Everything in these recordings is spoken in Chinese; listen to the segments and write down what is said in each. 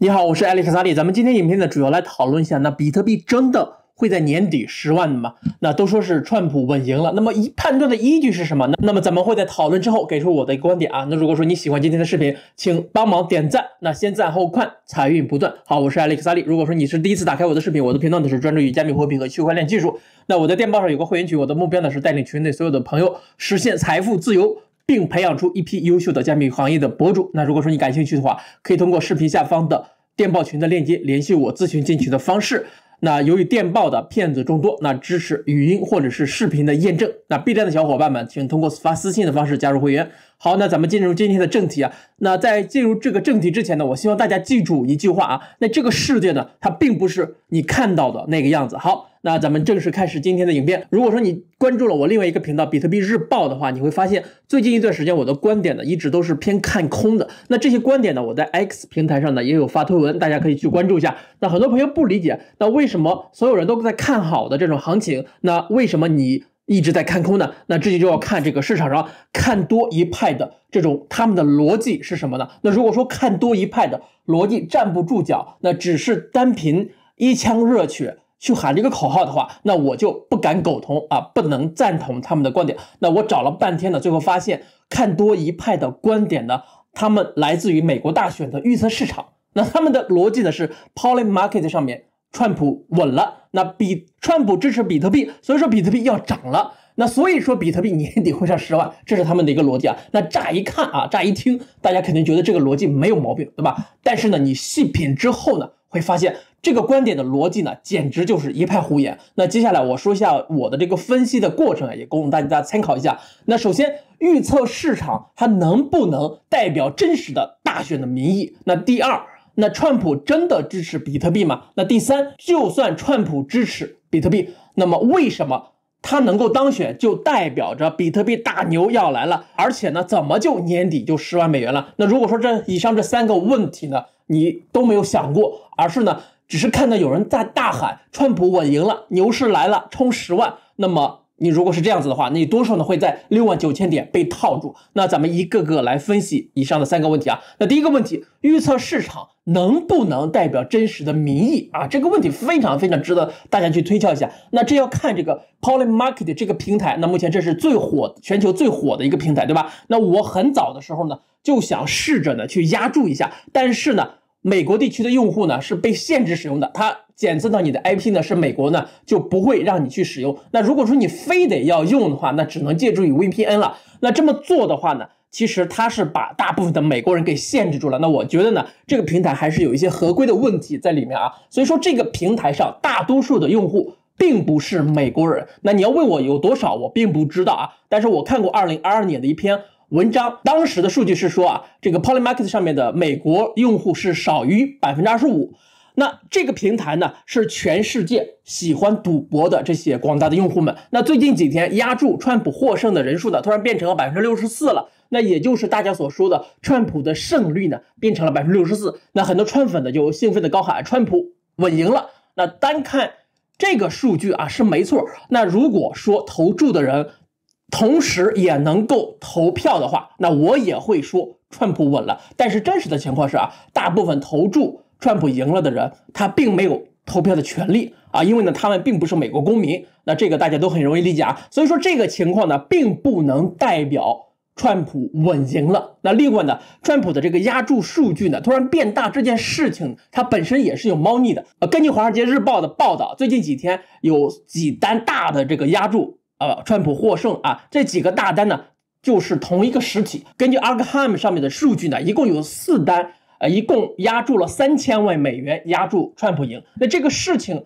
你好，我是艾利克斯萨利。咱们今天影片呢，主要来讨论一下，那比特币真的会在年底十万吗？那都说是川普稳赢了，那么一判断的依据是什么呢？那么咱们会在讨论之后给出我的一个观点啊。那如果说你喜欢今天的视频，请帮忙点赞。那先赞后看，财运不断。好，我是艾利克斯萨利。如果说你是第一次打开我的视频，我的频道呢是专注于加密货币和区块链技术。那我的电报上有个会员群，我的目标呢是带领群内所有的朋友实现财富自由。并培养出一批优秀的加密行业的博主。那如果说你感兴趣的话，可以通过视频下方的电报群的链接联系我咨询进群的方式。那由于电报的骗子众多，那支持语音或者是视频的验证。那 B 站的小伙伴们，请通过发私信的方式加入会员。好，那咱们进入今天的正题啊。那在进入这个正题之前呢，我希望大家记住一句话啊。那这个世界呢，它并不是你看到的那个样子。好。那咱们正式开始今天的影片。如果说你关注了我另外一个频道“比特币日报”的话，你会发现最近一段时间我的观点呢，一直都是偏看空的。那这些观点呢，我在 X 平台上呢也有发推文，大家可以去关注一下。那很多朋友不理解，那为什么所有人都在看好的这种行情，那为什么你一直在看空呢？那这就要看这个市场上看多一派的这种他们的逻辑是什么呢？那如果说看多一派的逻辑站不住脚，那只是单凭一腔热血。去喊这个口号的话，那我就不敢苟同啊，不能赞同他们的观点。那我找了半天呢，最后发现看多一派的观点呢，他们来自于美国大选的预测市场。那他们的逻辑呢是，Polymarket 上面，川普稳了，那比川普支持比特币，所以说比特币要涨了，那所以说比特币年底会上十万，这是他们的一个逻辑啊。那乍一看啊，乍一听，大家肯定觉得这个逻辑没有毛病，对吧？但是呢，你细品之后呢？会发现这个观点的逻辑呢，简直就是一派胡言。那接下来我说一下我的这个分析的过程啊，也供大家参考一下。那首先，预测市场它能不能代表真实的大选的民意？那第二，那川普真的支持比特币吗？那第三，就算川普支持比特币，那么为什么？他能够当选，就代表着比特币大牛要来了。而且呢，怎么就年底就十万美元了？那如果说这以上这三个问题呢，你都没有想过，而是呢，只是看到有人在大喊“川普稳赢了，牛市来了，冲十万”，那么。你如果是这样子的话，你多少呢会在六万九千点被套住？那咱们一个个来分析以上的三个问题啊。那第一个问题，预测市场能不能代表真实的民意啊？这个问题非常非常值得大家去推敲一下。那这要看这个 Polymarket 这个平台，那目前这是最火全球最火的一个平台，对吧？那我很早的时候呢就想试着呢去压注一下，但是呢美国地区的用户呢是被限制使用的，它。检测到你的 IP 呢是美国呢，就不会让你去使用。那如果说你非得要用的话，那只能借助于 VPN 了。那这么做的话呢，其实它是把大部分的美国人给限制住了。那我觉得呢，这个平台还是有一些合规的问题在里面啊。所以说，这个平台上大多数的用户并不是美国人。那你要问我有多少，我并不知道啊。但是我看过二零二二年的一篇文章，当时的数据是说啊，这个 Polymarket 上面的美国用户是少于百分之二十五。那这个平台呢，是全世界喜欢赌博的这些广大的用户们。那最近几天压住川普获胜的人数呢，突然变成了百分之六十四了。那也就是大家所说的川普的胜率呢，变成了百分之六十四。那很多川粉呢，就兴奋的高喊川普稳赢了。那单看这个数据啊，是没错。那如果说投注的人同时也能够投票的话，那我也会说川普稳了。但是真实的情况是啊，大部分投注。川普赢了的人，他并没有投票的权利啊，因为呢，他们并不是美国公民。那这个大家都很容易理解啊。所以说，这个情况呢，并不能代表川普稳赢了。那另外呢，川普的这个压注数据呢，突然变大这件事情，它本身也是有猫腻的。呃，根据《华尔街日报》的报道，最近几天有几单大的这个压注，呃，川普获胜啊，这几个大单呢，就是同一个实体。根据 Arkham 上面的数据呢，一共有四单。呃，一共压住了三千万美元，压住川普赢。那这个事情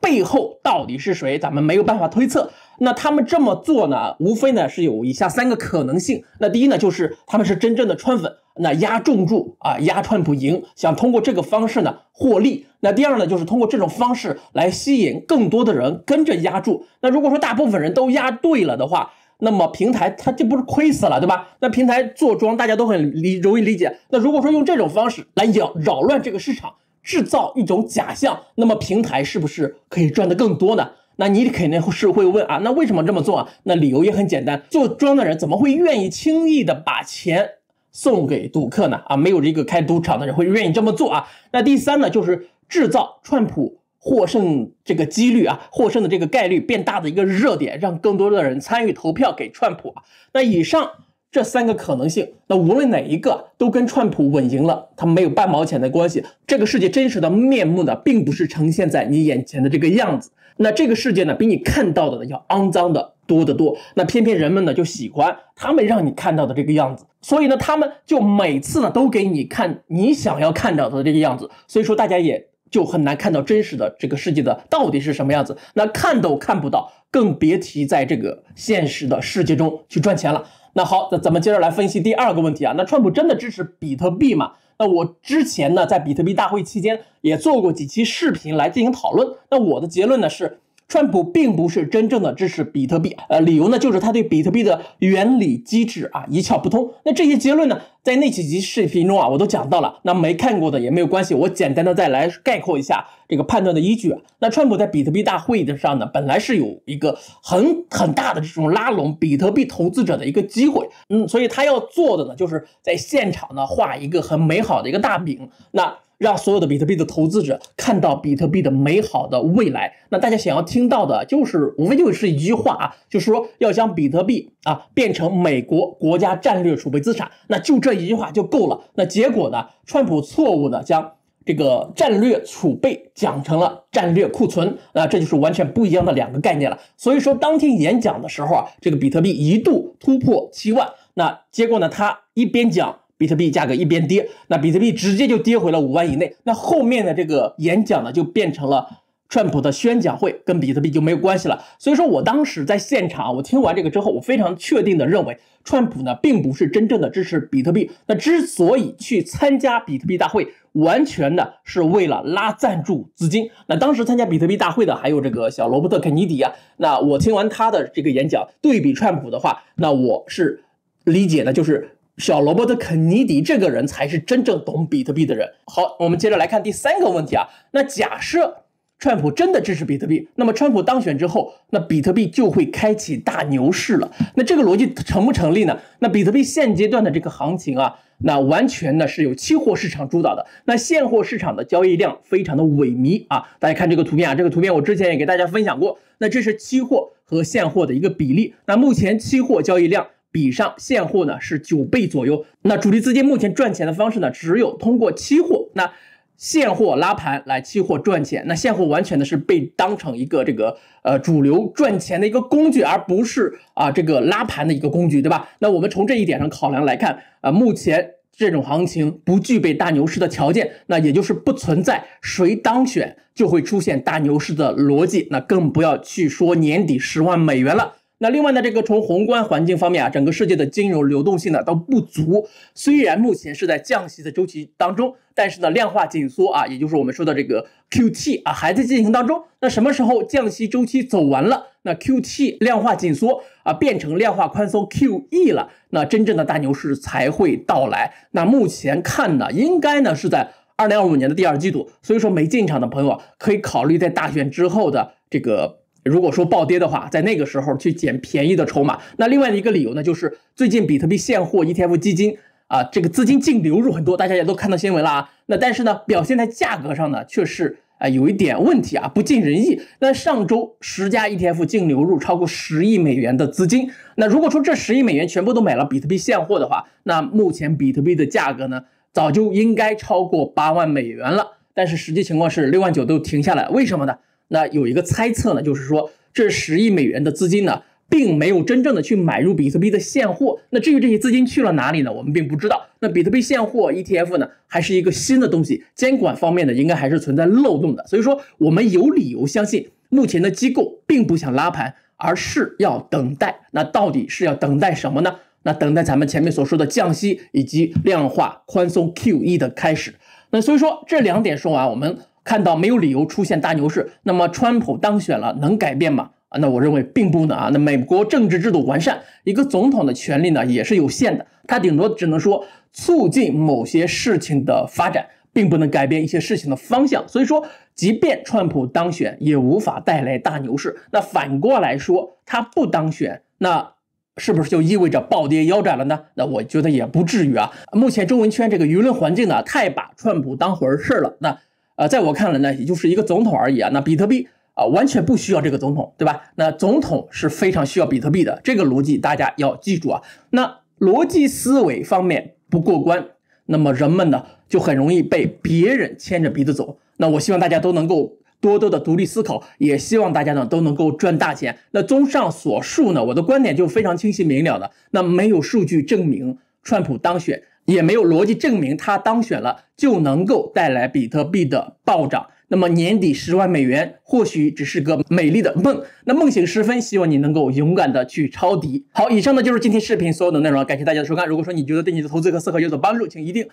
背后到底是谁？咱们没有办法推测。那他们这么做呢，无非呢是有以下三个可能性。那第一呢，就是他们是真正的川粉，那压重注啊，压川普赢，想通过这个方式呢获利。那第二呢，就是通过这种方式来吸引更多的人跟着压注。那如果说大部分人都压对了的话，那么平台它就不是亏死了，对吧？那平台坐庄大家都很理容易理解。那如果说用这种方式来扰扰乱这个市场，制造一种假象，那么平台是不是可以赚得更多呢？那你肯定是会问啊，那为什么这么做？那理由也很简单，坐庄的人怎么会愿意轻易的把钱送给赌客呢？啊，没有这个开赌场的人会愿意这么做啊。那第三呢，就是制造串谱获胜这个几率啊，获胜的这个概率变大的一个热点，让更多的人参与投票给川普啊。那以上这三个可能性，那无论哪一个都跟川普稳赢了，他没有半毛钱的关系。这个世界真实的面目呢，并不是呈现在你眼前的这个样子。那这个世界呢，比你看到的要肮脏的多得多。那偏偏人们呢，就喜欢他们让你看到的这个样子，所以呢，他们就每次呢，都给你看你想要看到的这个样子。所以说，大家也。就很难看到真实的这个世界的到底是什么样子，那看都看不到，更别提在这个现实的世界中去赚钱了。那好，那咱们接着来分析第二个问题啊，那川普真的支持比特币吗？那我之前呢，在比特币大会期间也做过几期视频来进行讨论，那我的结论呢是。川普并不是真正的支持比特币，呃，理由呢就是他对比特币的原理机制啊一窍不通。那这些结论呢，在那几集视频中啊我都讲到了。那没看过的也没有关系，我简单的再来概括一下这个判断的依据那川普在比特币大会的上呢，本来是有一个很很大的这种拉拢比特币投资者的一个机会，嗯，所以他要做的呢，就是在现场呢画一个很美好的一个大饼。那让所有的比特币的投资者看到比特币的美好的未来。那大家想要听到的，就是无非就是一句话啊，就是说要将比特币啊变成美国国家战略储备资产。那就这一句话就够了。那结果呢，川普错误的将这个战略储备讲成了战略库存，那这就是完全不一样的两个概念了。所以说当天演讲的时候啊，这个比特币一度突破七万。那结果呢，他一边讲。比特币价格一边跌，那比特币直接就跌回了五万以内。那后面的这个演讲呢，就变成了川普的宣讲会，跟比特币就没有关系了。所以说我当时在现场，我听完这个之后，我非常确定的认为，川普呢并不是真正的支持比特币。那之所以去参加比特币大会，完全呢是为了拉赞助资金。那当时参加比特币大会的还有这个小罗伯特肯尼迪啊。那我听完他的这个演讲，对比川普的话，那我是理解的，就是。小罗伯特·肯尼迪这个人才是真正懂比特币的人。好，我们接着来看第三个问题啊。那假设川普真的支持比特币，那么川普当选之后，那比特币就会开启大牛市了。那这个逻辑成不成立呢？那比特币现阶段的这个行情啊，那完全呢是由期货市场主导的。那现货市场的交易量非常的萎靡啊。大家看这个图片啊，这个图片我之前也给大家分享过。那这是期货和现货的一个比例。那目前期货交易量。比上现货呢是九倍左右。那主力资金目前赚钱的方式呢，只有通过期货。那现货拉盘来期货赚钱，那现货完全的是被当成一个这个呃主流赚钱的一个工具，而不是啊这个拉盘的一个工具，对吧？那我们从这一点上考量来看，啊，目前这种行情不具备大牛市的条件，那也就是不存在谁当选就会出现大牛市的逻辑，那更不要去说年底十万美元了。那另外呢，这个从宏观环境方面啊，整个世界的金融流动性呢都不足。虽然目前是在降息的周期当中，但是呢，量化紧缩啊，也就是我们说的这个 QT 啊，还在进行当中。那什么时候降息周期走完了，那 QT 量化紧缩啊变成量化宽松 QE 了，那真正的大牛市才会到来。那目前看呢，应该呢是在二零二五年的第二季度。所以说，没进场的朋友可以考虑在大选之后的这个。如果说暴跌的话，在那个时候去捡便宜的筹码，那另外的一个理由呢，就是最近比特币现货 ETF 基金啊，这个资金净流入很多，大家也都看到新闻了啊。那但是呢，表现在价格上呢，却是啊有一点问题啊，不尽人意。那上周十家 ETF 净流入超过十亿美元的资金，那如果说这十亿美元全部都买了比特币现货的话，那目前比特币的价格呢，早就应该超过八万美元了。但是实际情况是六万九都停下来，为什么呢？那有一个猜测呢，就是说这十亿美元的资金呢，并没有真正的去买入比特币的现货。那至于这些资金去了哪里呢？我们并不知道。那比特币现货 ETF 呢，还是一个新的东西，监管方面呢，应该还是存在漏洞的。所以说，我们有理由相信，目前的机构并不想拉盘，而是要等待。那到底是要等待什么呢？那等待咱们前面所说的降息以及量化宽松 QE 的开始。那所以说这两点说完，我们。看到没有理由出现大牛市，那么川普当选了能改变吗？啊，那我认为并不能啊。那美国政治制度完善，一个总统的权力呢也是有限的，他顶多只能说促进某些事情的发展，并不能改变一些事情的方向。所以说，即便川普当选也无法带来大牛市。那反过来说，他不当选，那是不是就意味着暴跌腰斩了呢？那我觉得也不至于啊。目前中文圈这个舆论环境呢，太把川普当回事儿了。那呃，在我看来呢，也就是一个总统而已啊。那比特币啊，完全不需要这个总统，对吧？那总统是非常需要比特币的，这个逻辑大家要记住啊。那逻辑思维方面不过关，那么人们呢就很容易被别人牵着鼻子走。那我希望大家都能够多多的独立思考，也希望大家呢都能够赚大钱。那综上所述呢，我的观点就非常清晰明了的。那没有数据证明川普当选。也没有逻辑证明他当选了就能够带来比特币的暴涨。那么年底十万美元或许只是个美丽的梦。那梦醒时分，希望你能够勇敢的去抄底。好，以上呢就是今天视频所有的内容，感谢大家的收看。如果说你觉得对你的投资和思考有所帮助，请一定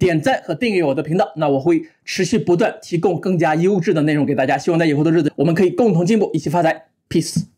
点赞和订阅我的频道。那我会持续不断提供更加优质的内容给大家。希望在以后的日子，我们可以共同进步，一起发财。Peace。